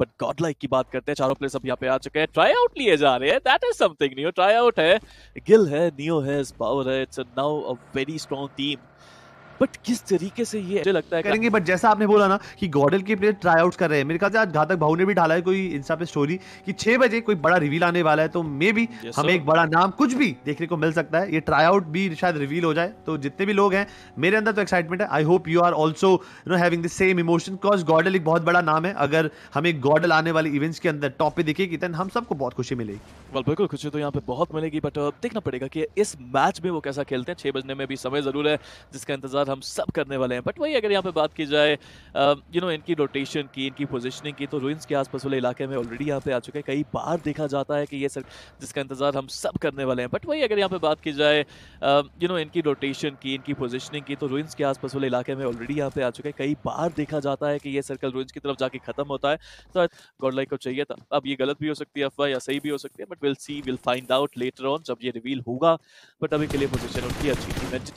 but God like की बात करते हैं चारों प्लेयर सब यहाँ पे आ चुके हैं ट्राई आउट लिए जा रहे हैं that is something new try out है गिल है नियो है पावर है it's now a very strong team but किस तरीके से ये मुझे लगता है करेंगे बट जैसा आपने बोला ना कि गॉडल के प्लेयर ट्राई आउट कर रहे हैं मेरे ख्याल से आज घातक भाव ने भी डाला है कोई इंस्टा पे स्टोरी कि छह बजे कोई बड़ा रिवील आने वाला है तो मे भी yes, हमें एक बड़ा नाम कुछ भी देखने को मिल सकता है ये ट्राई आउट भी शायद रिवील हो जाए तो जितने भी लोग हैं मेरे अंदर तो एक्साइटमेंट है I hope you are also no having the same emotion because गॉडल एक बहुत बड़ा नाम है अगर हमें गॉडल आने वाले इवेंट्स के अंदर टॉप पे दिखेगी देन हम सबको बहुत खुशी मिलेगी well, बिल्कुल खुशी तो यहाँ पे बहुत मिलेगी बट uh, देखना पड़ेगा कि इस मैच में वो कैसा खेलते हैं छह बजने में भी समय जरूर है जिसका इंतजार हम सब करने वाले हैं बट वही अगर यहाँ पे बात की जाए यू नो इनकी रोटेशन की इनकी पोजिशनिंग की तो रूइंस के आसपास वाले इलाके में ऑलरेडी यहाँ पे आ चुके हैं कई बार देखा जाता है कि ये सर जिसका इंतजार हम सब करने वाले हैं बट वही अगर यहाँ पे बात की जाए यू नो इनकी रोटेशन की इनकी पोजिशनिंग की तो रूइंस के आसपास वाले इलाके में ऑलरेडी यहाँ पे आ चुके हैं कई बार देखा जाता है कि ये सर्कल रूइंस की तरफ जाके खत्म होता है तो गॉड लाइक को चाहिए था अब ये गलत भी हो सकती है अफवाह या सही भी हो सकती है but will see will find out later on जब ये रिवील होगा बट अभी के लिए पोजिशन उनकी अच्छी थी